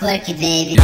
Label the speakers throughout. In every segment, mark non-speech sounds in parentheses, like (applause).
Speaker 1: Twerk it, baby.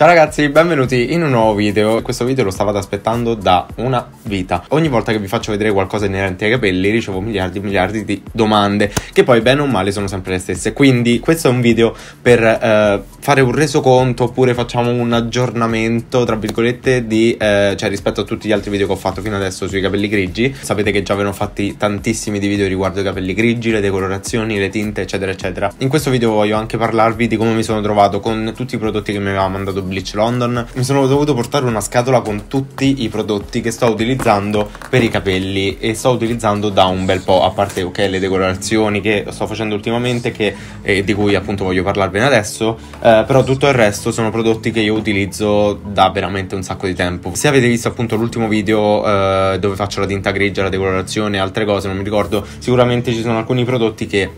Speaker 1: Ciao ragazzi, benvenuti in un nuovo video. Questo video lo stavate aspettando da una vita. Ogni volta che vi faccio vedere qualcosa inerente ai capelli ricevo miliardi e miliardi di domande, che poi bene o male sono sempre le stesse. Quindi questo è un video per eh, fare un resoconto oppure facciamo un aggiornamento, tra virgolette, di, eh, cioè rispetto a tutti gli altri video che ho fatto fino adesso sui capelli grigi. Sapete che già ve ne ho fatti tantissimi di video riguardo i capelli grigi, le decolorazioni, le tinte, eccetera, eccetera. In questo video voglio anche parlarvi di come mi sono trovato con tutti i prodotti che mi aveva mandato Bleach London, mi sono dovuto portare una scatola con tutti i prodotti che sto utilizzando per i capelli e sto utilizzando da un bel po', a parte ok le decorazioni che sto facendo ultimamente e eh, di cui appunto voglio parlarvene adesso, eh, però tutto il resto sono prodotti che io utilizzo da veramente un sacco di tempo. Se avete visto appunto l'ultimo video eh, dove faccio la tinta grigia, la decorazione e altre cose, non mi ricordo, sicuramente ci sono alcuni prodotti che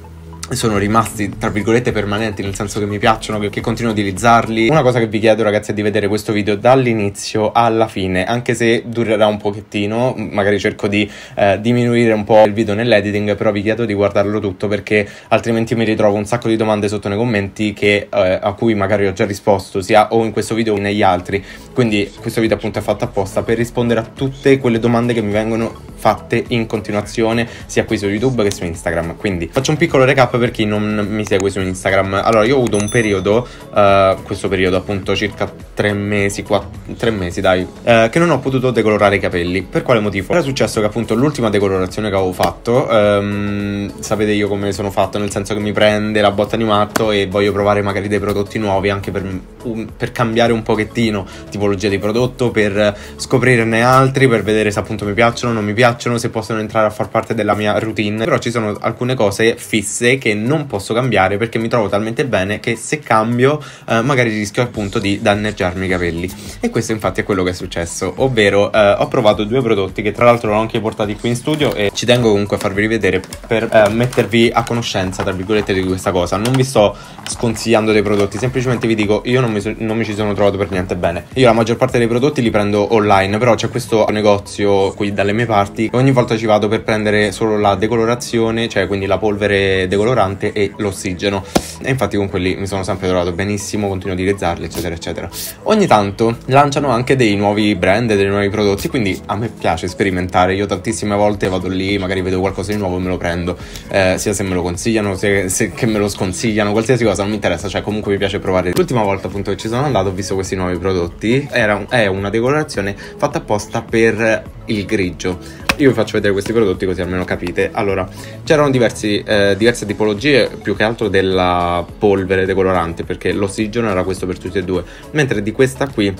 Speaker 1: sono rimasti tra virgolette permanenti nel senso che mi piacciono che, che, continuo ad utilizzarli una cosa che vi chiedo ragazzi è di vedere questo video dall'inizio alla fine anche se durerà un pochettino magari cerco di eh, diminuire un po' il video nell'editing però vi chiedo di guardarlo tutto perché altrimenti mi ritrovo un sacco di domande sotto nei commenti che, eh, a cui magari ho già risposto sia o in questo video o negli altri quindi questo video appunto è fatto apposta per rispondere a tutte quelle domande che mi vengono fatte in continuazione sia qui su youtube che su instagram quindi faccio un piccolo recap per chi non mi segue su Instagram. Allora, io ho avuto un periodo, uh, questo periodo appunto circa tre mesi, quatt- tre mesi dai, uh, che non ho potuto decolorare i capelli. Per quale motivo? Era successo che appunto l'ultima decolorazione che avevo fatto, um, sapete io come sono fatto, nel senso che mi prende la botta di matto e voglio provare magari dei prodotti nuovi anche per, um, per cambiare un pochettino tipologia di prodotto, per scoprirne altri, per vedere se appunto mi piacciono o non mi piacciono, se possono entrare a far parte della mia routine. Però ci sono alcune cose fisse che non posso cambiare perché mi trovo talmente bene che se cambio eh, magari rischio appunto di danneggiarmi i capelli. E questo infatti è quello che è successo, ovvero eh, ho provato due prodotti che tra l'altro l'ho anche portati qui in studio e ci tengo comunque a farvi rivedere per eh, mettervi a conoscenza tra virgolette di questa cosa. Non vi sto sconsigliando dei prodotti, semplicemente vi dico io non mi, so, non mi ci sono trovato per niente bene. Io la maggior parte dei prodotti li prendo online, però c'è questo negozio qui dalle mie parti, ogni volta ci vado per prendere solo la decolorazione, cioè quindi la polvere decolorante colorante e l'ossigeno. E infatti con quelli mi sono sempre trovato benissimo, continuo a utilizzarli, eccetera, eccetera. Ogni tanto lanciano anche dei nuovi brand, dei nuovi prodotti, quindi a me piace sperimentare. Io tantissime volte vado lì, magari vedo qualcosa di nuovo e me lo prendo, eh, sia se me lo consigliano, sia che me lo sconsigliano, qualsiasi cosa, non mi interessa, cioè comunque mi piace provare. L'ultima volta appunto che ci sono andato ho visto questi nuovi prodotti, Era, è una decolorazione fatta apposta per il grigio io vi faccio vedere questi prodotti così almeno capite. Allora, c'erano diversi, eh, diverse tipologie, più che altro della polvere decolorante, perché l'ossigeno era questo per tutti e due, mentre di questa qui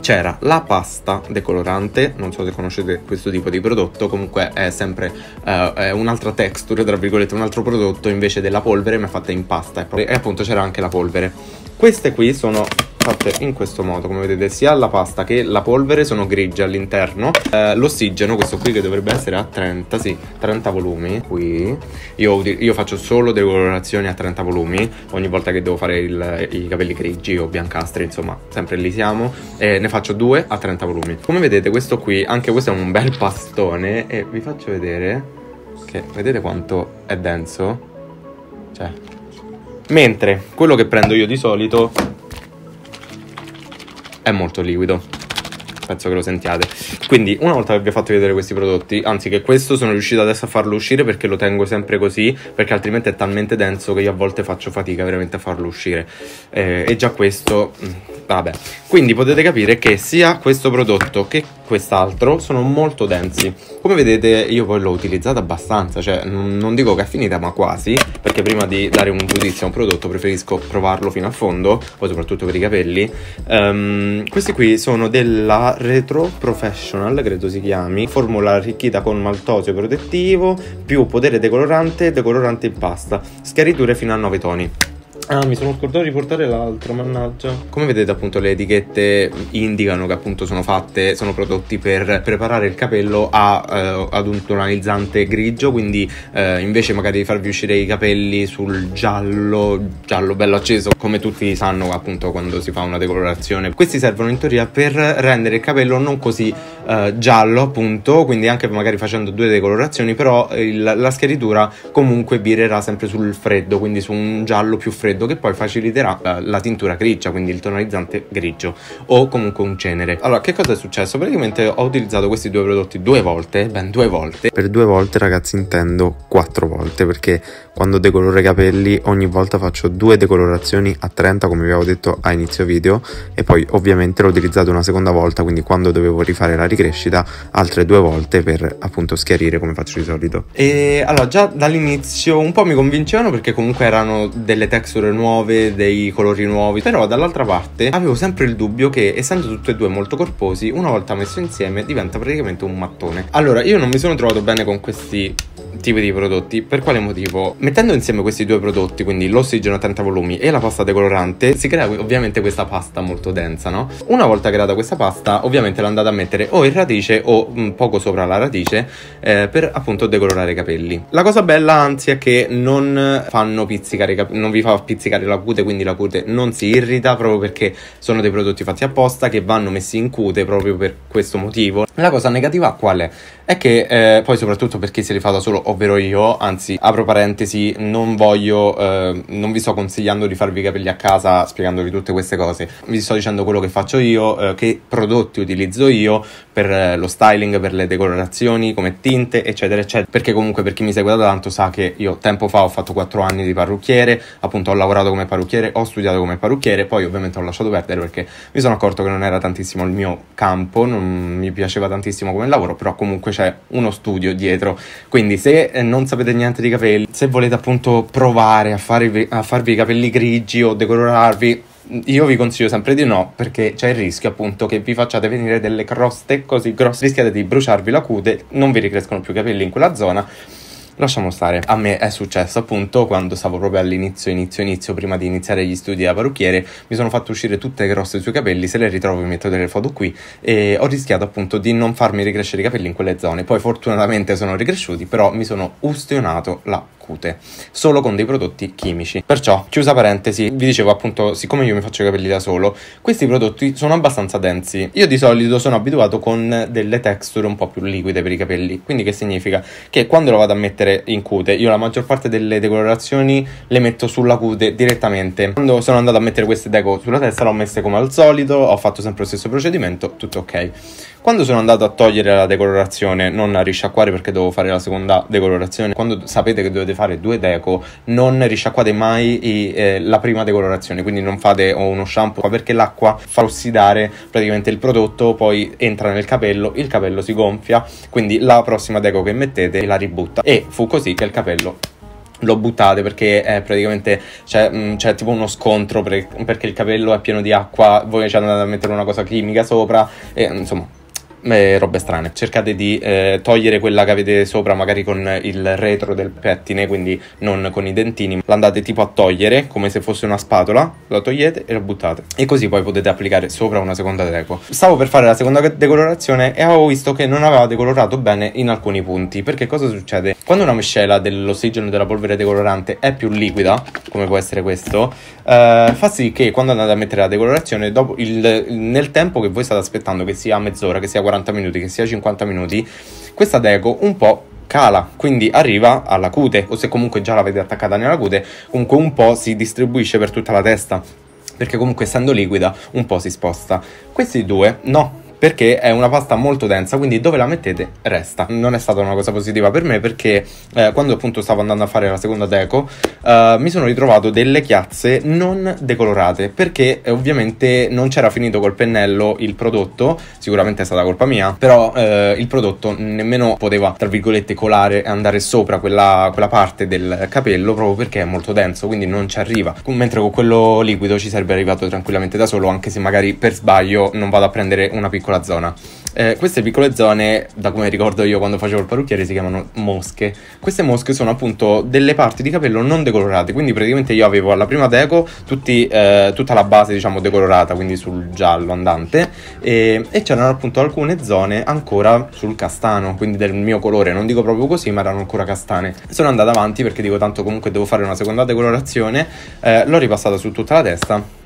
Speaker 1: c'era la pasta decolorante, non so se conoscete questo tipo di prodotto, comunque è sempre eh, è un'altra texture, tra virgolette, un altro prodotto invece della polvere ma è fatta in pasta e appunto c'era anche la polvere. Queste qui sono fatte in questo modo come vedete sia la pasta che la polvere sono grigie all'interno eh, l'ossigeno questo qui che dovrebbe essere a 30 sì 30 volumi qui io, io faccio solo delle colorazioni a 30 volumi ogni volta che devo fare il, i capelli grigi o biancastri insomma sempre lì siamo e ne faccio due a 30 volumi come vedete questo qui anche questo è un bel pastone e vi faccio vedere che vedete quanto è denso cioè mentre quello che prendo io di solito è molto liquido penso che lo sentiate. Quindi, una volta che vi ho fatto vedere questi prodotti, anzi che questo sono riuscito adesso a farlo uscire perché lo tengo sempre così, perché altrimenti è talmente denso che io a volte faccio fatica veramente a farlo uscire. Eh, e già questo, mm, vabbè. Quindi potete capire che sia questo prodotto che quest'altro sono molto densi. Come vedete io poi l'ho utilizzato abbastanza, cioè non dico che è finita ma quasi, perché prima di dare un giudizio a un prodotto preferisco provarlo fino a fondo, poi soprattutto per i capelli. Um, questi qui sono della Retro Professional, credo si chiami, formula arricchita con maltosio protettivo, più potere decolorante e decolorante in pasta, scariture fino a 9 toni. Ah, mi sono scordato di portare l'altro, mannaggia. Come vedete, appunto, le etichette indicano che appunto sono fatte, sono prodotti per preparare il capello a, eh, ad un tonalizzante grigio, quindi eh, invece magari di farvi uscire i capelli sul giallo, giallo bello acceso, come tutti sanno appunto quando si fa una decolorazione. Questi servono in teoria per rendere il capello non così eh, giallo, appunto, quindi anche magari facendo due decolorazioni, però il, la scheritura comunque birerà sempre sul freddo, quindi su un giallo più freddo freddo che poi faciliterà uh, la tintura grigia, quindi il tonalizzante grigio o comunque un cenere. Allora, che cosa è successo? Praticamente ho utilizzato questi due prodotti due volte, ben due volte. Per due volte, ragazzi, intendo quattro volte perché quando decoloro i capelli ogni volta faccio due decolorazioni a 30 come vi avevo detto a inizio video e poi ovviamente l'ho utilizzato una seconda volta, quindi quando dovevo rifare la ricrescita altre due volte per appunto schiarire come faccio di solito. E allora già dall'inizio un po' mi convincevano perché comunque erano delle texture sfumature nuove, dei colori nuovi, però dall'altra parte avevo sempre il dubbio che essendo tutti e due molto corposi, una volta messo insieme diventa praticamente un mattone. Allora, io non mi sono trovato bene con questi tipi di prodotti. Per quale motivo? Mettendo insieme questi due prodotti, quindi l'ossigeno a 30 volumi e la pasta decolorante, si crea ovviamente questa pasta molto densa, no? Una volta creata questa pasta, ovviamente la andate a mettere o in radice o mm, poco sopra la radice eh, per appunto decolorare i capelli. La cosa bella anzi è che non fanno pizzicare i capelli, non vi fa pizzicare la cute, quindi la cute non si irrita proprio perché sono dei prodotti fatti apposta che vanno messi in cute proprio per questo motivo. La cosa negativa qual è? è che eh, poi soprattutto per chi se li fa da solo, ovvero io, anzi apro parentesi, non voglio, eh, non vi sto consigliando di farvi i capelli a casa spiegandovi tutte queste cose, vi sto dicendo quello che faccio io, eh, che prodotti utilizzo io per eh, lo styling, per le decorazioni, come tinte, eccetera, eccetera, perché comunque per chi mi segue da tanto sa che io tempo fa ho fatto 4 anni di parrucchiere, appunto ho lavorato come parrucchiere, ho studiato come parrucchiere, poi ovviamente ho lasciato perdere perché mi sono accorto che non era tantissimo il mio campo, non mi piaceva tantissimo come lavoro, però comunque c'è c'è uno studio dietro. Quindi se eh, non sapete niente di capelli, se volete appunto provare a, farvi, a farvi i capelli grigi o decolorarvi, io vi consiglio sempre di no perché c'è il rischio appunto che vi facciate venire delle croste così grosse, rischiate di bruciarvi la cute, non vi ricrescono più i capelli in quella zona lasciamo stare. A me è successo appunto quando stavo proprio all'inizio, inizio, inizio, prima di iniziare gli studi da parrucchiere, mi sono fatto uscire tutte grosse sui capelli, se le ritrovo mi metto delle foto qui e ho rischiato appunto di non farmi ricrescere i capelli in quelle zone. Poi fortunatamente sono ricresciuti, però mi sono ustionato la cute, solo con dei prodotti chimici. Perciò, chiusa parentesi, vi dicevo appunto, siccome io mi faccio i capelli da solo, questi prodotti sono abbastanza densi. Io di solito sono abituato con delle texture un po' più liquide per i capelli, quindi che significa che quando lo vado a mettere in cute, io la maggior parte delle decolorazioni le metto sulla cute direttamente. Quando sono andato a mettere queste deco sulla testa, l'ho messe come al solito, ho fatto sempre lo stesso procedimento, tutto ok. Quando sono andato a togliere la decolorazione, non a risciacquare perché devo fare la seconda decolorazione, quando sapete che dovete dovete fare due deco non risciacquate mai i, eh, la prima decolorazione quindi non fate uno shampoo perché l'acqua fa ossidare praticamente il prodotto poi entra nel capello il capello si gonfia quindi la prossima deco che mettete la ributta e fu così che il capello lo buttate perché è praticamente cioè, mm, c'è, cioè, cioè, tipo uno scontro perché il capello è pieno di acqua, voi ci andate a mettere una cosa chimica sopra e insomma eh, robe strane. Cercate di eh, togliere quella che avete sopra, magari con il retro del pettine, quindi non con i dentini. L'andate tipo a togliere come se fosse una spatola, la togliete e la buttate. E così poi potete applicare sopra una seconda deco. Stavo per fare la seconda decolorazione e avevo visto che non aveva decolorato bene in alcuni punti. Perché cosa succede? Quando una miscela dell'ossigeno e della polvere decolorante è più liquida, come può essere questo, eh, fa sì che quando andate a mettere la decolorazione, dopo il, nel tempo che voi state aspettando, che sia mezz'ora, che sia 40 40 minuti, che sia 50 minuti, questa deco un po' cala, quindi arriva alla cute, o se comunque già l'avete attaccata nella cute, comunque un po' si distribuisce per tutta la testa perché comunque essendo liquida un po' si sposta. Questi due no, perché è una pasta molto densa, quindi dove la mettete resta. Non è stata una cosa positiva per me perché eh, quando appunto stavo andando a fare la seconda deco eh, mi sono ritrovato delle chiazze non decolorate perché eh, ovviamente non c'era finito col pennello il prodotto, sicuramente è stata colpa mia, però eh, il prodotto nemmeno poteva tra virgolette colare e andare sopra quella, quella parte del capello proprio perché è molto denso, quindi non ci arriva. Mentre con quello liquido ci sarebbe arrivato tranquillamente da solo anche se magari per sbaglio non vado a prendere una piccola piccola zona. Eh, queste piccole zone, da come ricordo io quando facevo il parrucchiere, si chiamano mosche. Queste mosche sono appunto delle parti di capello non decolorate, quindi praticamente io avevo alla prima deco tutti, eh, tutta la base diciamo decolorata, quindi sul giallo andante, e, e, c'erano appunto alcune zone ancora sul castano, quindi del mio colore, non dico proprio così, ma erano ancora castane. Sono andata avanti perché dico tanto comunque devo fare una seconda decolorazione, eh, l'ho ripassata su tutta la testa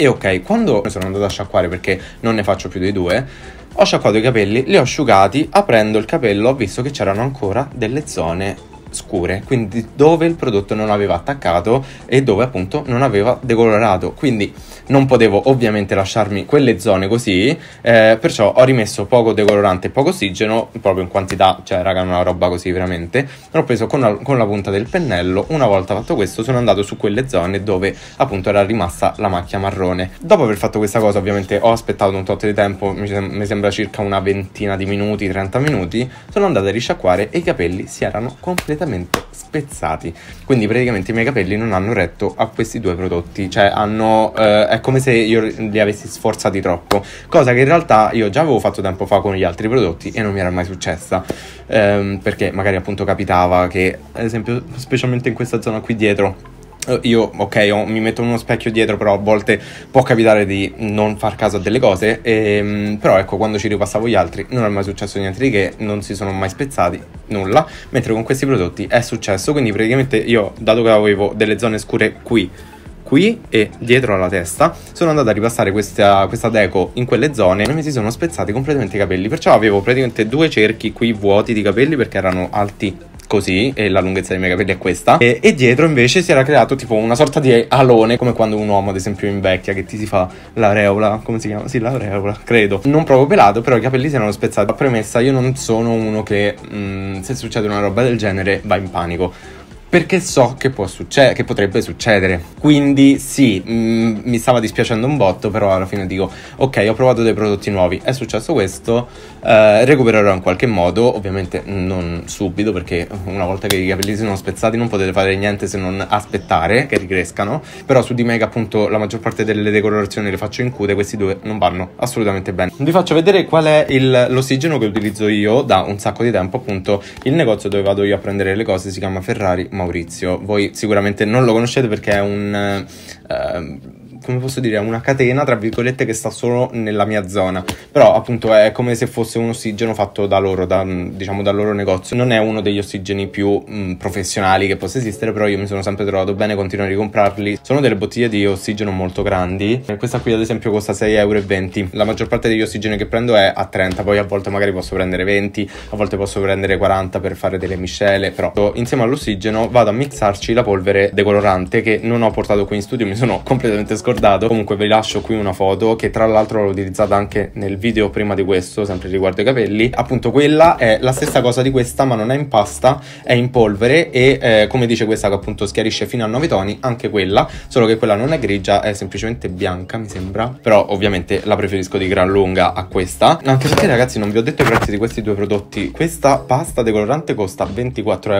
Speaker 1: e ok, quando sono andato a sciacquare perché non ne faccio più dei due, ho sciacquato i capelli, li ho asciugati, aprendo il capello ho visto che c'erano ancora delle zone scure, quindi dove il prodotto non aveva attaccato e dove appunto non aveva decolorato. Quindi non potevo ovviamente lasciarmi quelle zone così, eh, perciò ho rimesso poco decolorante e poco ossigeno, proprio in quantità, cioè raga una roba così veramente. L'ho preso con la, con la punta del pennello, una volta fatto questo sono andato su quelle zone dove appunto era rimasta la macchia marrone. Dopo aver fatto questa cosa ovviamente ho aspettato un tot di tempo, mi, sem- mi sembra circa una ventina di minuti, 30 minuti, sono andato a risciacquare e i capelli si erano completamente completamente spezzati. Quindi praticamente i miei capelli non hanno retto a questi due prodotti, cioè hanno, eh, è come se io li avessi sforzati troppo, cosa che in realtà io già avevo fatto tempo fa con gli altri prodotti e non mi era mai successa, ehm, perché magari appunto capitava che, ad esempio, specialmente in questa zona qui dietro, eh, io, ok, ho, mi metto uno specchio dietro, però a volte può capitare di non far caso a delle cose. E, ehm, però ecco, quando ci ripassavo gli altri non è mai successo niente di che, non si sono mai spezzati, nulla. Mentre con questi prodotti è successo, quindi praticamente io, dato che avevo delle zone scure qui, qui e dietro alla testa, sono andato a ripassare questa, questa deco in quelle zone e mi si sono spezzati completamente i capelli. Perciò avevo praticamente due cerchi qui vuoti di capelli perché erano alti così e la lunghezza dei miei capelli è questa e, e, dietro invece si era creato tipo una sorta di alone come quando un uomo ad esempio invecchia che ti si fa l'aureola come si chiama? Sì l'aureola credo non proprio pelato però i capelli si erano spezzati la premessa io non sono uno che mh, mm, se succede una roba del genere va in panico perché so che, succe- che, potrebbe succedere. Quindi sì, mh, mm, mi stava dispiacendo un botto, però alla fine dico, ok, ho provato dei prodotti nuovi, è successo questo, eh, recupererò in qualche modo, ovviamente non subito, perché una volta che i capelli sono spezzati non potete fare niente se non aspettare che ricrescano, però su di Mega appunto la maggior parte delle decorazioni le faccio in cute, questi due non vanno assolutamente bene. Vi faccio vedere qual è il, l'ossigeno che utilizzo io da un sacco di tempo, appunto il negozio dove vado io a prendere le cose si chiama Ferrari Maurizio. Voi sicuramente non lo conoscete perché è un eh, come posso dire, una catena, tra virgolette, che sta solo nella mia zona. Però appunto è come se fosse un ossigeno fatto da loro, da, diciamo dal loro negozio. Non è uno degli ossigeni più mh, mm, professionali che possa esistere, però io mi sono sempre trovato bene, continuo a ricomprarli. Sono delle bottiglie di ossigeno molto grandi. Questa qui ad esempio costa 6,20 euro. La maggior parte degli ossigeni che prendo è a 30, poi a volte magari posso prendere 20, a volte posso prendere 40 per fare delle miscele, però insieme all'ossigeno vado a mixarci la polvere decolorante che non ho portato qui in studio, mi sono (laughs) completamente scordato ricordato, comunque vi lascio qui una foto che tra l'altro l'ho utilizzata anche nel video prima di questo, sempre riguardo i capelli. Appunto quella è la stessa cosa di questa ma non è in pasta, è in polvere e eh, come dice questa che appunto schiarisce fino a 9 toni, anche quella, solo che quella non è grigia, è semplicemente bianca mi sembra, però ovviamente la preferisco di gran lunga a questa. Anche perché ragazzi non vi ho detto i prezzi di questi due prodotti, questa pasta decolorante costa 24,15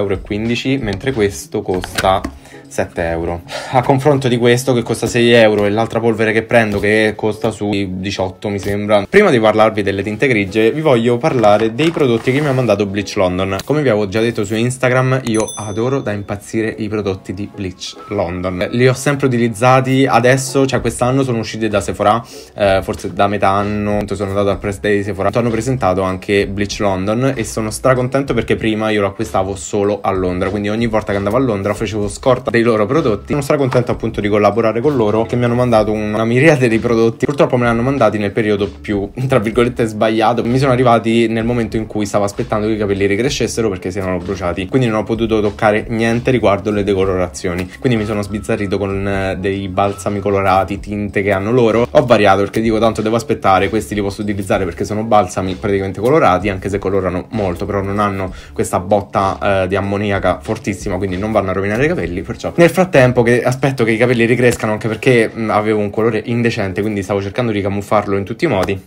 Speaker 1: euro mentre questo costa 7 euro. A confronto di questo che costa 6 euro e l'altra polvere che prendo che costa sui 18 mi sembra. Prima di parlarvi delle tinte grigie vi voglio parlare dei prodotti che mi ha mandato Bleach London. Come vi avevo già detto su Instagram io adoro da impazzire i prodotti di Bleach London. Li ho sempre utilizzati adesso, cioè quest'anno sono usciti da Sephora, eh, forse da metà anno, sono andato al press day di Sephora. Hanno presentato anche Bleach London e sono stracontento perché prima io lo acquistavo solo a Londra, quindi ogni volta che andavo a Londra facevo scorta dei loro prodotti. Sono stato contento appunto di collaborare con loro che mi hanno mandato una miriade di prodotti. Purtroppo me li hanno mandati nel periodo più, (laughs) tra virgolette, sbagliato. Mi sono arrivati nel momento in cui stavo aspettando che i capelli ricrescessero perché si erano bruciati. Quindi non ho potuto toccare niente riguardo le decolorazioni. Quindi mi sono sbizzarrito con eh, dei balsami colorati, tinte che hanno loro. Ho variato perché dico tanto devo aspettare, questi li posso utilizzare perché sono balsami praticamente colorati, anche se colorano molto, però non hanno questa botta eh, di ammoniaca fortissima, quindi non vanno a rovinare i capelli, perciò rossa. Nel frattempo che aspetto che i capelli ricrescano anche perché avevo un colore indecente, quindi stavo cercando di camuffarlo in tutti i modi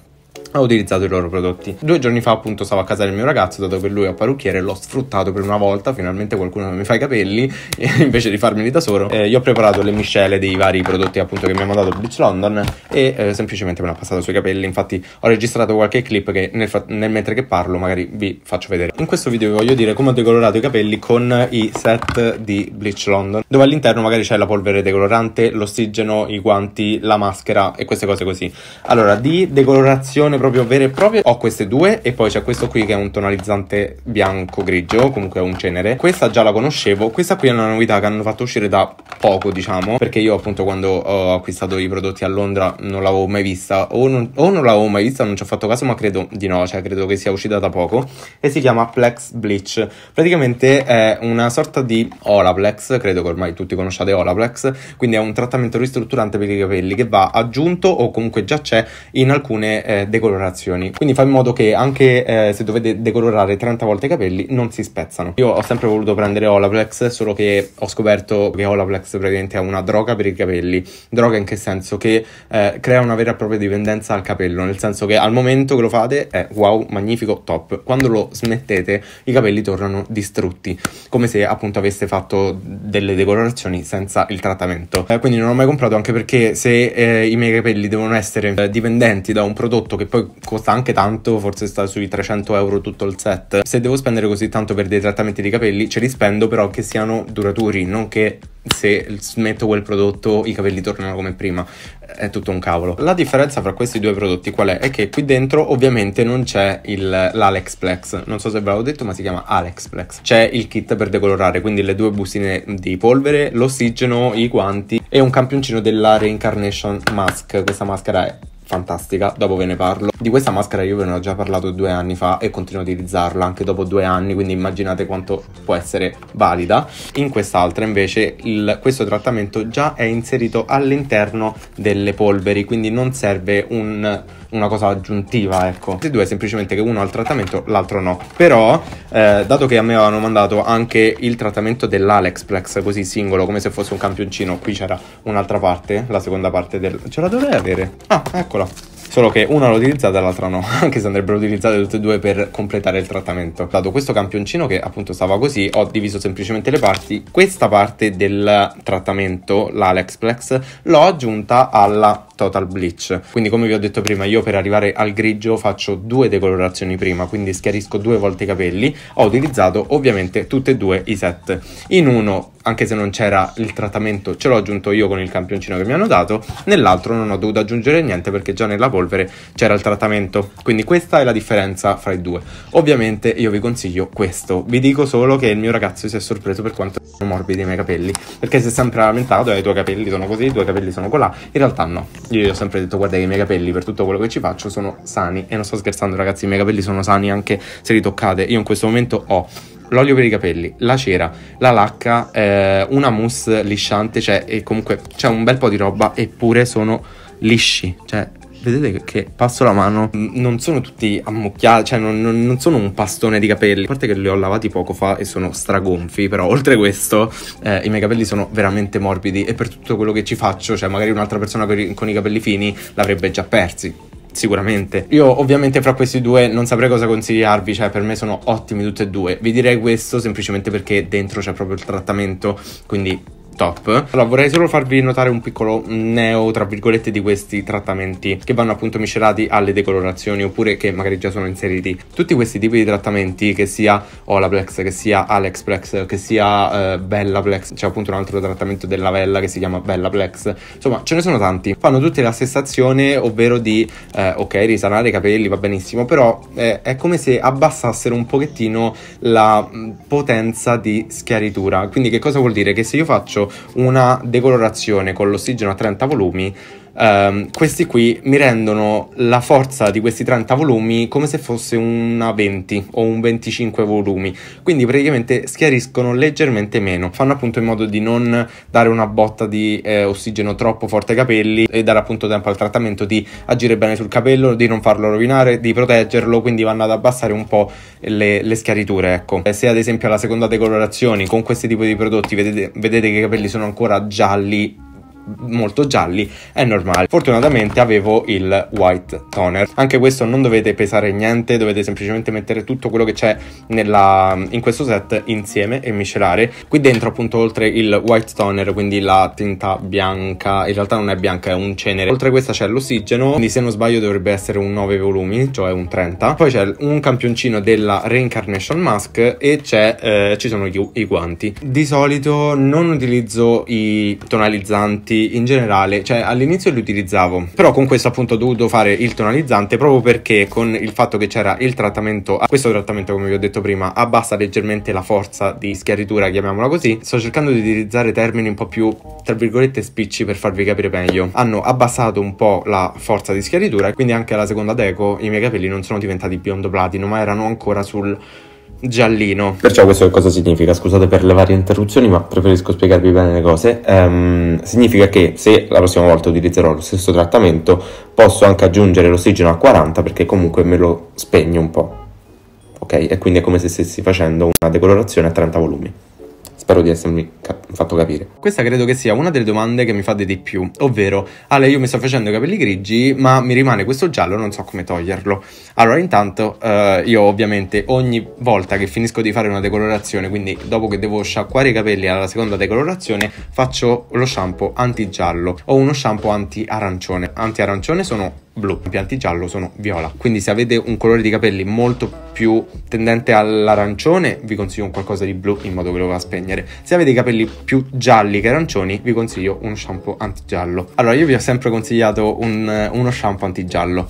Speaker 1: ha utilizzato i loro prodotti. Due giorni fa appunto stavo a casa del mio ragazzo, dato che lui è un parrucchiere, l'ho sfruttato per una volta, finalmente qualcuno mi fa i capelli, (laughs) invece di farmeli da solo. Eh, gli ho preparato le miscele dei vari prodotti appunto che mi ha mandato Bleach London e eh, semplicemente me l'ha passata sui capelli, infatti ho registrato qualche clip che nel, nel, mentre che parlo magari vi faccio vedere. In questo video vi voglio dire come ho decolorato i capelli con i set di Bleach London, dove all'interno magari c'è la polvere decolorante, l'ossigeno, i guanti, la maschera e queste cose così. Allora, di decolorazione proprio vere e proprie ho queste due e poi c'è questo qui che è un tonalizzante bianco grigio, comunque è un cenere. Questa già la conoscevo, questa qui è una novità che hanno fatto uscire da poco, diciamo, perché io appunto quando ho acquistato i prodotti a Londra non l'avevo mai vista o non, non l'avevo mai vista, non ci ho fatto caso, ma credo di no, cioè credo che sia uscita da poco e si chiama Plex Bleach. Praticamente è una sorta di Olaplex, credo che ormai tutti conosciate Olaplex, quindi è un trattamento ristrutturante per i capelli che va aggiunto o comunque già c'è in alcune eh, decolorazioni decolorazioni. Quindi fa in modo che anche eh, se dovete decolorare 30 volte i capelli non si spezzano. Io ho sempre voluto prendere Olaplex, solo che ho scoperto che Olaplex praticamente è una droga per i capelli. Droga in che senso? Che eh, crea una vera e propria dipendenza al capello, nel senso che al momento che lo fate è wow, magnifico, top. Quando lo smettete i capelli tornano distrutti, come se appunto aveste fatto delle decolorazioni senza il trattamento. Eh, quindi non ho mai comprato anche perché se eh, i miei capelli devono essere eh, dipendenti da un prodotto che poi costa anche tanto, forse sta sui 300 euro tutto il set. Se devo spendere così tanto per dei trattamenti di capelli, ce li spendo però che siano duraturi, non che se smetto quel prodotto i capelli tornano come prima è tutto un cavolo la differenza fra questi due prodotti qual è? è che qui dentro ovviamente non c'è l'Alexplex non so se ve l'avevo detto ma si chiama Alexplex c'è il kit per decolorare quindi le due bustine di polvere l'ossigeno i guanti e un campioncino della Reincarnation Mask questa maschera è fantastica, dopo ve ne parlo. Di questa maschera io ve ne ho già parlato due anni fa e continuo a utilizzarla anche dopo due anni, quindi immaginate quanto può essere valida. In quest'altra invece il, questo trattamento già è inserito all'interno delle polveri, quindi non serve un una cosa aggiuntiva, ecco. Tutti e due semplicemente che uno ha il trattamento, l'altro no. Però, eh, dato che a me avevano mandato anche il trattamento dell'Alexplex così singolo, come se fosse un campioncino, qui c'era un'altra parte, la seconda parte del... Ce la dovrei avere? Ah, eccola. Solo che una l'ho utilizzata e l'altra no, (laughs) anche se andrebbero utilizzate tutte e due per completare il trattamento. Dato questo campioncino che appunto stava così, ho diviso semplicemente le parti. Questa parte del trattamento, l'Alexplex, l'ho aggiunta alla total bleach. Quindi come vi ho detto prima, io per arrivare al grigio faccio due decolorazioni prima, quindi schiarisco due volte i capelli. Ho utilizzato ovviamente tutti e due i set. In uno, anche se non c'era il trattamento, ce l'ho aggiunto io con il campioncino che mi hanno dato, nell'altro non ho dovuto aggiungere niente perché già nella polvere c'era il trattamento. Quindi questa è la differenza fra i due. Ovviamente io vi consiglio questo. Vi dico solo che il mio ragazzo si è sorpreso per quanto sono morbidi i miei capelli, perché si è sempre lamentato, eh, i tuoi capelli sono così, i tuoi capelli sono colà, in realtà no. Io gli ho sempre detto, guarda, che i miei capelli per tutto quello che ci faccio sono sani. E non sto scherzando, ragazzi, i miei capelli sono sani anche se li toccate. Io in questo momento ho l'olio per i capelli, la cera, la lacca, eh, una mousse lisciante, cioè, e comunque c'è un bel po' di roba, eppure sono lisci. Cioè, vedete che passo la mano, non sono tutti ammucchiati, cioè non, non, non, sono un pastone di capelli. A parte che li ho lavati poco fa e sono stragonfi, però oltre questo eh, i miei capelli sono veramente morbidi e per tutto quello che ci faccio, cioè magari un'altra persona con i capelli fini l'avrebbe già persi sicuramente. Io ovviamente fra questi due non saprei cosa consigliarvi, cioè per me sono ottimi tutti e due. Vi direi questo semplicemente perché dentro c'è proprio il trattamento, quindi top. Allora vorrei solo farvi notare un piccolo neo tra virgolette di questi trattamenti che vanno appunto miscelati alle decolorazioni oppure che magari già sono inseriti. Tutti questi tipi di trattamenti che sia Olaplex, che sia Alexplex, che sia eh, Bellaplex, c'è appunto un altro trattamento della Vella che si chiama Bellaplex. Insomma, ce ne sono tanti. Fanno tutti la stessa azione, ovvero di eh, ok, risanare i capelli va benissimo, però eh, è come se abbassassero un pochettino la mm, potenza di schiaritura. Quindi che cosa vuol dire? Che se io faccio una decolorazione con l'ossigeno a 30 volumi Um, questi qui mi rendono la forza di questi 30 volumi come se fosse una 20 o un 25 volumi, quindi praticamente schiariscono leggermente meno, fanno appunto in modo di non dare una botta di eh, ossigeno troppo forte ai capelli e dare appunto tempo al trattamento di agire bene sul capello, di non farlo rovinare, di proteggerlo, quindi vanno ad abbassare un po' le, le schiariture, ecco. Eh, se ad esempio alla seconda decolorazione con questi tipi di prodotti vedete, vedete che i capelli sono ancora gialli molto gialli è normale fortunatamente avevo il white toner anche questo non dovete pesare niente dovete semplicemente mettere tutto quello che c'è in questo set insieme e miscelare qui dentro appunto oltre il white toner quindi la tinta bianca in realtà non è bianca è un cenere oltre questa c'è l'ossigeno quindi se non sbaglio dovrebbe essere un 9 volumi cioè un 30 poi c'è un campioncino della reincarnation mask e eh, ci sono i, i guanti di solito non utilizzo i tonalizzanti in generale, cioè all'inizio li utilizzavo, però con questo appunto ho dovuto fare il tonalizzante proprio perché con il fatto che c'era il trattamento, ah, questo trattamento come vi ho detto prima, abbassa leggermente la forza di schiaritura, chiamiamola così, sto cercando di utilizzare termini un po' più, tra virgolette, spicci per farvi capire meglio. Hanno abbassato un po' la forza di schiaritura, e quindi anche alla seconda deco i miei capelli non sono diventati biondo platino, ma erano ancora sul giallino. Perciò questo cosa significa? Scusate per le varie interruzioni, ma preferisco spiegarvi bene le cose. Ehm, significa che se la prossima volta utilizzerò lo stesso trattamento, posso anche aggiungere l'ossigeno a 40 perché comunque me lo spegno un po'. Ok? E quindi è come se stessi facendo una decolorazione a 30 volumi. Spero di essermi cap- fatto capire. Questa credo che sia una delle domande che mi fate di più, ovvero Ale io mi sto facendo i capelli grigi ma mi rimane questo giallo non so come toglierlo. Allora intanto eh, io ovviamente ogni volta che finisco di fare una decolorazione, quindi dopo che devo sciacquare i capelli alla seconda decolorazione faccio lo shampoo anti giallo o uno shampoo anti arancione. Anti arancione sono blu, i pianti giallo sono viola. Quindi se avete un colore di capelli molto più tendente all'arancione, vi consiglio un qualcosa di blu in modo che lo va a spegnere. Se avete i capelli più gialli che arancioni, vi consiglio uno shampoo antigiallo. Allora, io vi ho sempre consigliato un, uno shampoo antigiallo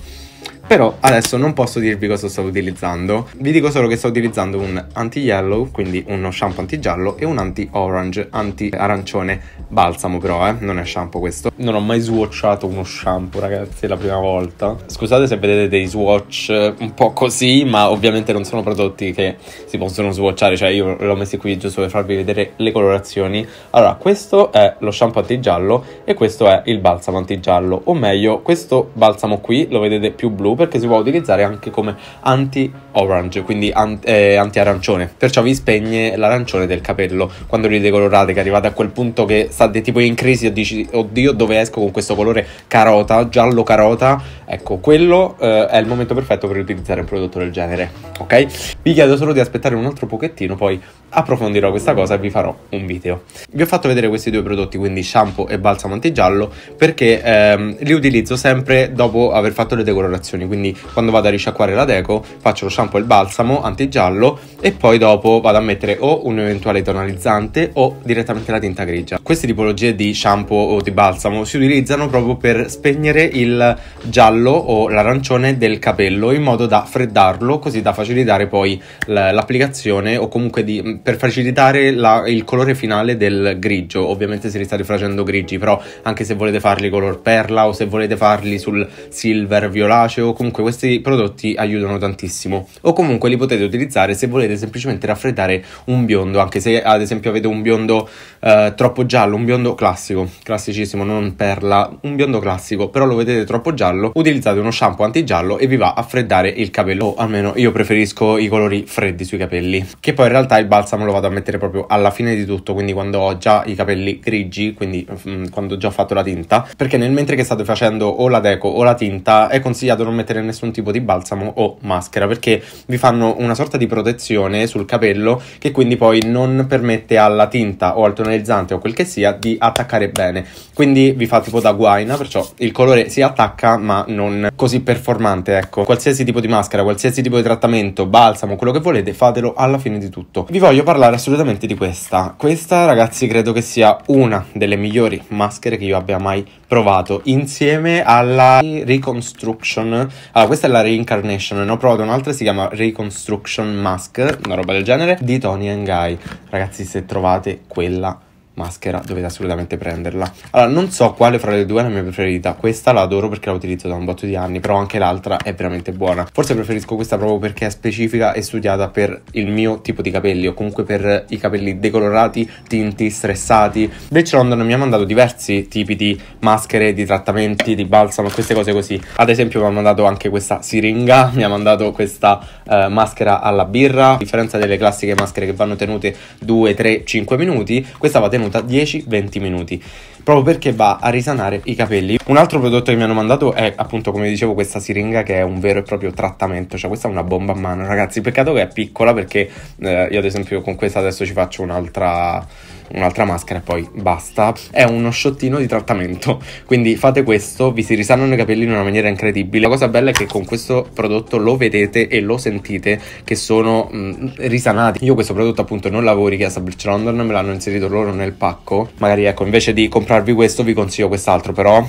Speaker 1: però adesso non posso dirvi cosa sto utilizzando. Vi dico solo che sto utilizzando un anti-yellow, quindi uno shampoo anti-giallo e un anti-orange, anti-arancione. Balsamo però, eh, non è shampoo questo. Non ho mai swatchato uno shampoo, ragazzi, è la prima volta. Scusate se vedete dei swatch un po' così, ma ovviamente non sono prodotti che si possono swatchare, cioè io l'ho messo qui giusto per farvi vedere le colorazioni. Allora, questo è lo shampoo anti-giallo e questo è il balsamo anti-giallo, o meglio, questo balsamo qui lo vedete più blu perché si può utilizzare anche come anti-orange, quindi an- eh, anti-arancione. Perciò vi spegne l'arancione del capello quando li decolorate, che arrivate a quel punto che state tipo in crisi e dici oddio dove esco con questo colore carota, giallo carota. Ecco, quello eh, è il momento perfetto per utilizzare un prodotto del genere, ok? Vi chiedo solo di aspettare un altro pochettino, poi approfondirò questa cosa e vi farò un video. Vi ho fatto vedere questi due prodotti, quindi shampoo e balsamo antigiallo, perché ehm, li utilizzo sempre dopo aver fatto le decolorazioni applicazioni, quindi quando vado a risciacquare la deco faccio lo shampoo e il balsamo antigiallo e poi dopo vado a mettere o un eventuale tonalizzante o direttamente la tinta grigia. Queste tipologie di shampoo o di balsamo si utilizzano proprio per spegnere il giallo o l'arancione del capello in modo da freddarlo così da facilitare poi l'applicazione o comunque di, per facilitare la, il colore finale del grigio, ovviamente se li state facendo grigi, però anche se volete farli color perla o se volete farli sul silver violaceo comunque questi prodotti aiutano tantissimo. O comunque li potete utilizzare se volete semplicemente raffreddare un biondo, anche se ad esempio avete un biondo eh, troppo giallo, un biondo classico, classicissimo, non perla, un biondo classico, però lo vedete troppo giallo, utilizzate uno shampoo antigiallo e vi va a freddare il capello, o almeno io preferisco i colori freddi sui capelli, che poi in realtà il balsamo lo vado a mettere proprio alla fine di tutto, quindi quando ho già i capelli grigi, quindi mh, mm, quando ho già fatto la tinta, perché nel mentre che state facendo o la deco o la tinta è consigliato non mettere mettere nessun tipo di balsamo o maschera perché vi fanno una sorta di protezione sul capello che quindi poi non permette alla tinta o al tonalizzante o quel che sia di attaccare bene. Quindi vi fa tipo da guaina, perciò il colore si attacca ma non così performante, ecco. Qualsiasi tipo di maschera, qualsiasi tipo di trattamento, balsamo, quello che volete, fatelo alla fine di tutto. Vi voglio parlare assolutamente di questa. Questa ragazzi credo che sia una delle migliori maschere che io abbia mai provato insieme alla Reconstruction. Allora, questa è la Reincarnation, ne ho provato un'altra, si chiama Reconstruction Mask, una roba del genere, di Tony and Guy. Ragazzi, se trovate quella maschera dovete assolutamente prenderla. Allora, non so quale fra le due è la mia preferita. Questa la adoro perché la utilizzo da un botto di anni, però anche l'altra è veramente buona. Forse preferisco questa proprio perché è specifica e studiata per il mio tipo di capelli o comunque per i capelli decolorati, tinti, stressati. Deci London mi ha mandato diversi tipi di maschere, di trattamenti, di balsamo, queste cose così. Ad esempio mi ha mandato anche questa siringa, (laughs) mi ha mandato questa eh, maschera alla birra, a differenza delle classiche maschere che vanno tenute 2, 3, 5 minuti, questa va tenuta tenuta 10-20 minuti proprio perché va a risanare i capelli. Un altro prodotto che mi hanno mandato è appunto come dicevo questa siringa che è un vero e proprio trattamento, cioè questa è una bomba a mano ragazzi, peccato che è piccola perché eh, io ad esempio con questa adesso ci faccio un'altra un'altra maschera e poi basta, è uno sciottino di trattamento. Quindi fate questo, vi si risanano i capelli in una maniera incredibile. La cosa bella è che con questo prodotto lo vedete e lo sentite che sono mh, mm, risanati. Io questo prodotto appunto non lavori che a Sablich London, me l'hanno inserito loro nel pacco. Magari ecco, invece di comprarvi questo vi consiglio quest'altro, però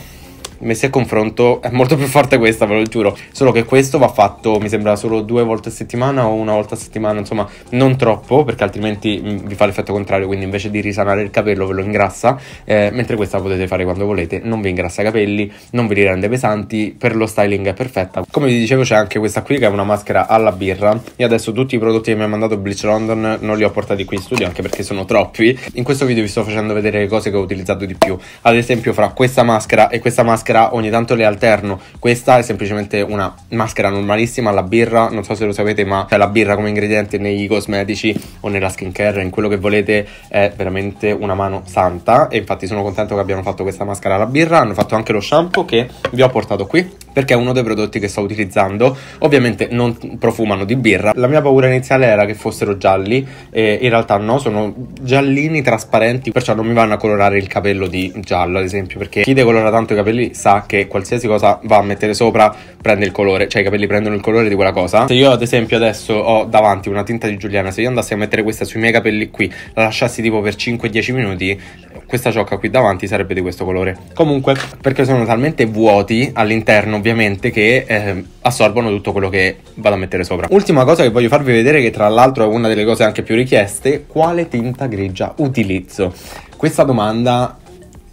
Speaker 1: messa a confronto è molto più forte questa, ve lo giuro. Solo che questo va fatto, mi sembra, solo due volte a settimana o una volta a settimana, insomma, non troppo, perché altrimenti mm, vi fa l'effetto contrario. Quindi invece di risanare il capello ve lo ingrassa. Eh, mentre questa potete fare quando volete, non vi ingrassa i capelli, non vi li rende pesanti. Per lo styling è perfetta. Come vi dicevo, c'è anche questa qui che è una maschera alla birra. Io adesso tutti i prodotti che mi ha mandato Bleach London non li ho portati qui in studio, anche perché sono troppi. In questo video vi sto facendo vedere le cose che ho utilizzato di più. Ad esempio, fra questa maschera e questa maschera maschera ogni tanto le alterno. Questa è semplicemente una maschera normalissima la birra, non so se lo sapete, ma c'è la birra come ingrediente nei cosmetici o nella skincare, in quello che volete, è veramente una mano santa. E infatti sono contento che abbiano fatto questa maschera alla birra. Hanno fatto anche lo shampoo che vi ho portato qui perché è uno dei prodotti che sto utilizzando ovviamente non profumano di birra la mia paura iniziale era che fossero gialli e in realtà no sono giallini trasparenti perciò non mi vanno a colorare il capello di giallo ad esempio perché chi decolora tanto i capelli sa che qualsiasi cosa va a mettere sopra prende il colore cioè i capelli prendono il colore di quella cosa se io ad esempio adesso ho davanti una tinta di Giuliana se io andassi a mettere questa sui miei capelli qui la lasciassi tipo per 5-10 minuti questa ciocca qui davanti sarebbe di questo colore comunque perché sono talmente vuoti all'interno ovviamente che eh, assorbono tutto quello che vado a mettere sopra. Ultima cosa che voglio farvi vedere che tra l'altro è una delle cose anche più richieste, quale tinta grigia utilizzo? Questa domanda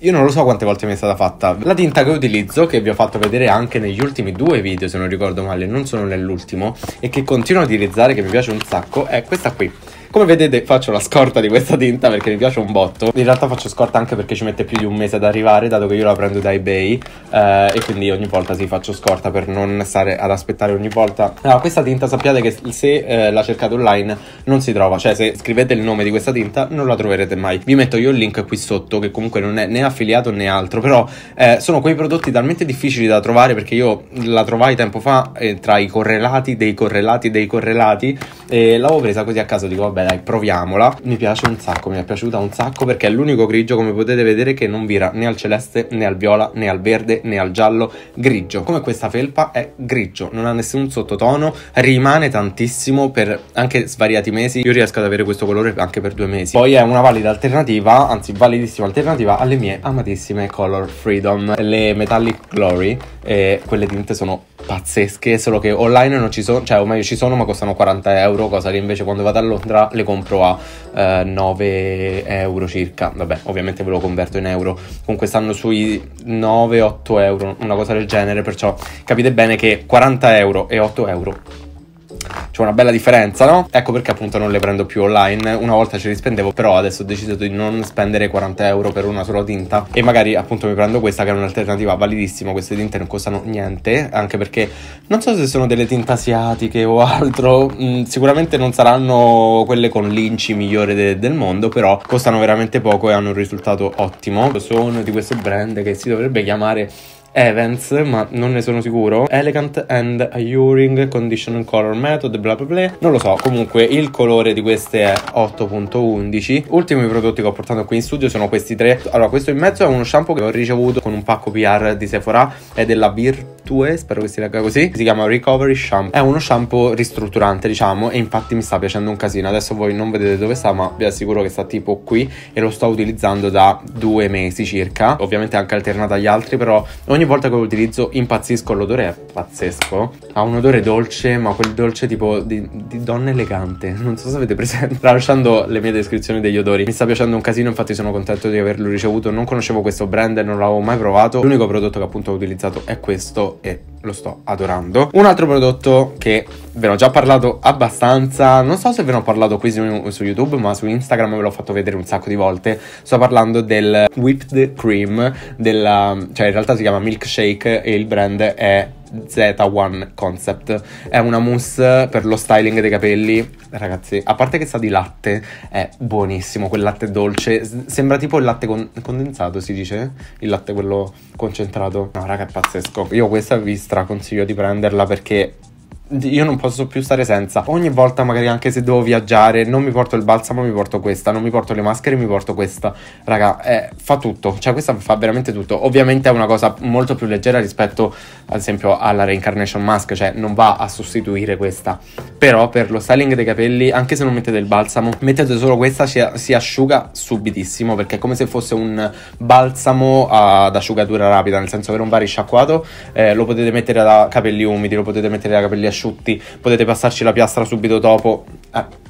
Speaker 1: io non lo so quante volte mi è stata fatta. La tinta che utilizzo, che vi ho fatto vedere anche negli ultimi due video, se non ricordo male, non sono nell'ultimo, e che continuo ad utilizzare, che mi piace un sacco, è questa qui come vedete faccio la scorta di questa tinta perché mi piace un botto. In realtà faccio scorta anche perché ci mette più di un mese ad arrivare, dato che io la prendo da eBay. Eh, e quindi ogni volta si sì, faccio scorta per non stare ad aspettare ogni volta. Allora, questa tinta sappiate che se eh, la cercate online non si trova. Cioè, se scrivete il nome di questa tinta non la troverete mai. Vi metto io il link qui sotto, che comunque non è né affiliato né altro. Però eh, sono quei prodotti talmente difficili da trovare perché io la trovai tempo fa eh, tra i correlati dei correlati dei correlati. E l'avevo presa così a caso, dico, vabbè vabbè dai proviamola mi piace un sacco mi è piaciuta un sacco perché è l'unico grigio come potete vedere che non vira né al celeste né al viola né al verde né al giallo grigio come questa felpa è grigio non ha nessun sottotono rimane tantissimo per anche svariati mesi io riesco ad avere questo colore anche per due mesi poi è una valida alternativa anzi validissima alternativa alle mie amatissime color freedom le metallic glory e quelle tinte sono pazzesche, solo che online non ci sono, cioè o meglio ci sono ma costano 40 euro, cosa che invece quando vado a Londra le compro a eh, 9 euro circa, vabbè ovviamente ve lo converto in euro, comunque stanno sui 9-8 euro, una cosa del genere, perciò capite bene che 40 euro e 8 euro c'è una bella differenza, no? Ecco perché appunto non le prendo più online. Una volta ce li spendevo, però adesso ho deciso di non spendere 40 euro per una sola tinta. E magari appunto mi prendo questa che è un'alternativa validissima. Queste tinte non costano niente, anche perché non so se sono delle tinte asiatiche o altro. Mm, sicuramente non saranno quelle con l'inci migliore de- del mondo, però costano veramente poco e hanno un risultato ottimo. Sono di questo brand che si dovrebbe chiamare Evans, ma non ne sono sicuro. Elegant and Alluring Condition Color Method, bla bla bla. Non lo so, comunque il colore di queste è 8.11. Ultimi prodotti che ho portato qui in studio sono questi tre. Allora, questo in mezzo è uno shampoo che ho ricevuto con un pacco PR di Sephora, è della Virtue, spero che si legga così. Si chiama Recovery Shampoo. È uno shampoo ristrutturante, diciamo, e infatti mi sta piacendo un casino. Adesso voi non vedete dove sta, ma vi assicuro che sta tipo qui e lo sto utilizzando da due mesi circa. Ovviamente anche alternata agli altri, però ogni ogni volta che lo utilizzo impazzisco, l'odore è pazzesco. Ha un odore dolce, ma quel dolce tipo di, di donna elegante. Non so se avete presente, (laughs) tralasciando le mie descrizioni degli odori. Mi sta piacendo un casino, infatti sono contento di averlo ricevuto. Non conoscevo questo brand, e non l'avevo mai provato. L'unico prodotto che appunto ho utilizzato è questo e lo sto adorando. Un altro prodotto che ve ne ho già parlato abbastanza, non so se ve ne ho parlato qui su, su, YouTube, ma su Instagram ve l'ho fatto vedere un sacco di volte. Sto parlando del whipped cream, della, cioè in realtà si chiama milkshake e il brand è Z1 Concept. È una mousse per lo styling dei capelli. Ragazzi, a parte che sa di latte, è buonissimo, quel latte dolce. sembra tipo il latte con- condensato, si dice? Il latte quello concentrato. No, raga, è pazzesco. Io questa vi straconsiglio di prenderla perché io non posso più stare senza. Ogni volta, magari anche se devo viaggiare, non mi porto il balsamo, mi porto questa, non mi porto le maschere, mi porto questa. Raga, eh, fa tutto, cioè questa fa veramente tutto. Ovviamente è una cosa molto più leggera rispetto, ad esempio, alla Reincarnation Mask, cioè non va a sostituire questa. Però per lo styling dei capelli, anche se non mettete il balsamo, mettete solo questa, si, asciuga subitissimo, perché è come se fosse un balsamo ad asciugatura rapida, nel senso che non va risciacquato, eh, lo potete mettere da capelli umidi, lo potete mettere da capelli asciugati asciutti, potete passarci la piastra subito dopo. Eh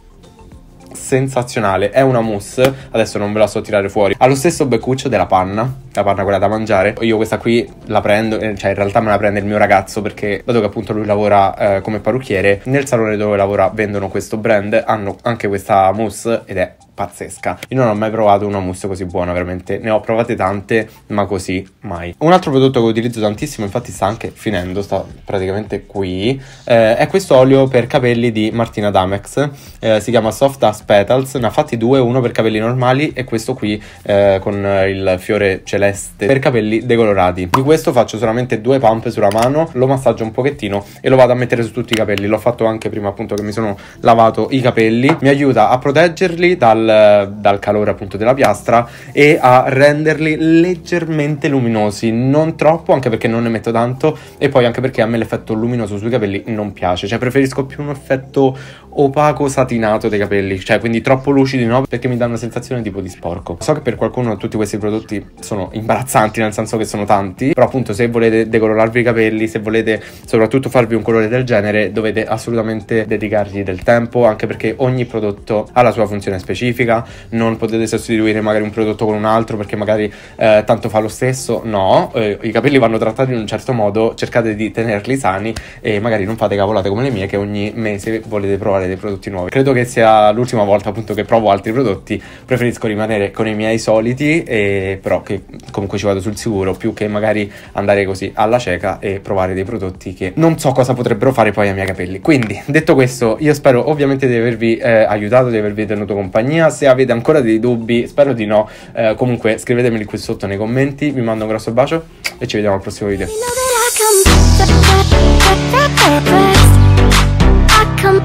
Speaker 1: sensazionale, è una mousse, adesso non ve la so tirare fuori. Ha lo stesso beccuccio della panna, la panna quella da mangiare. Io questa qui la prendo, eh, cioè in realtà me la prende il mio ragazzo perché dato che appunto lui lavora eh, come parrucchiere, nel salone dove lavora vendono questo brand, hanno anche questa mousse ed è pazzesca. Io non ho mai provato una mousse così buona, veramente. Ne ho provate tante, ma così mai. Un altro prodotto che utilizzo tantissimo, infatti sta anche finendo, sta praticamente qui, eh, è questo olio per capelli di Martina Damex. Eh, si chiama Soft Dust Petals, ne ha fatti due, uno per capelli normali e questo qui eh, con il fiore celeste per capelli decolorati. Di questo faccio solamente due pump sulla mano, lo massaggio un pochettino e lo vado a mettere su tutti i capelli. L'ho fatto anche prima appunto che mi sono lavato i capelli. Mi aiuta a proteggerli dal dal, calore appunto della piastra e a renderli leggermente luminosi, non troppo anche perché non ne metto tanto e poi anche perché a me l'effetto luminoso sui capelli non piace, cioè preferisco più un effetto opaco satinato dei capelli, cioè quindi troppo lucidi no perché mi dà una sensazione tipo di sporco. So che per qualcuno tutti questi prodotti sono imbarazzanti nel senso che sono tanti, però appunto se volete decolorarvi i capelli, se volete soprattutto farvi un colore del genere, dovete assolutamente dedicargli del tempo, anche perché ogni prodotto ha la sua funzione specifica, non potete sostituire magari un prodotto con un altro perché magari eh, tanto fa lo stesso, no, eh, i capelli vanno trattati in un certo modo, cercate di tenerli sani e magari non fate cavolate come le mie che ogni mese volete provare dei prodotti nuovi. Credo che sia l'ultima volta appunto che provo altri prodotti, preferisco rimanere con i miei soliti, e, però che comunque ci vado sul sicuro, più che magari andare così alla cieca e provare dei prodotti che non so cosa potrebbero fare poi ai miei capelli. Quindi, detto questo, io spero ovviamente di avervi eh, aiutato, di avervi tenuto compagnia. Se avete ancora dei dubbi, spero di no, eh, comunque scrivetemeli qui sotto nei commenti, vi mando un grosso bacio e ci vediamo al prossimo video.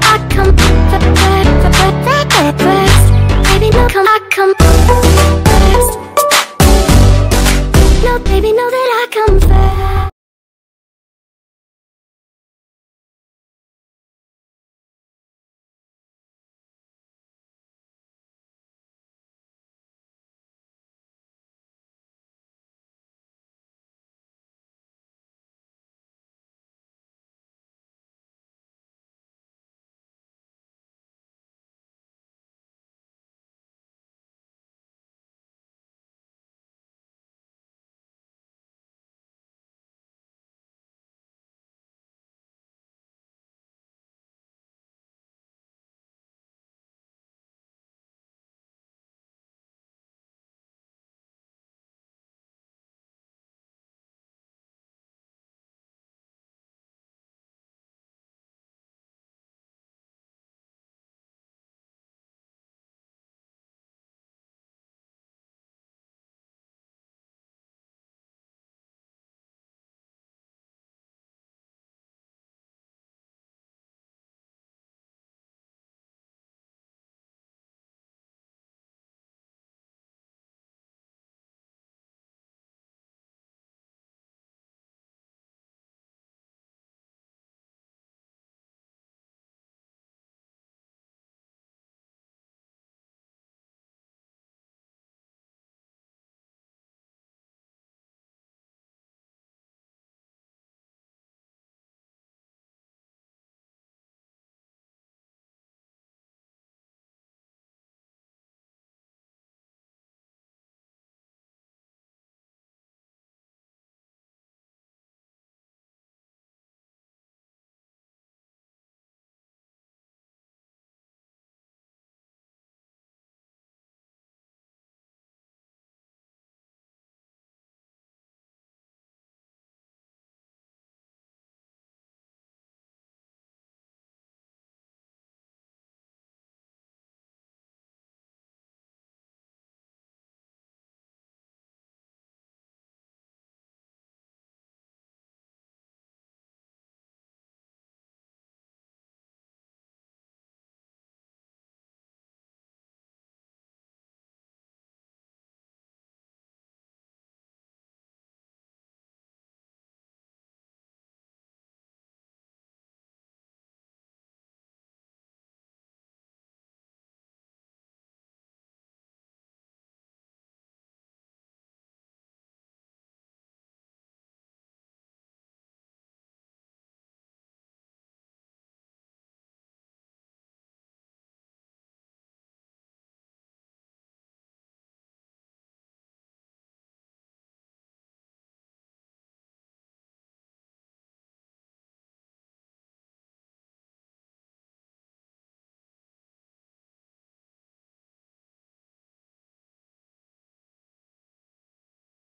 Speaker 1: I come back, Baby, no, come I come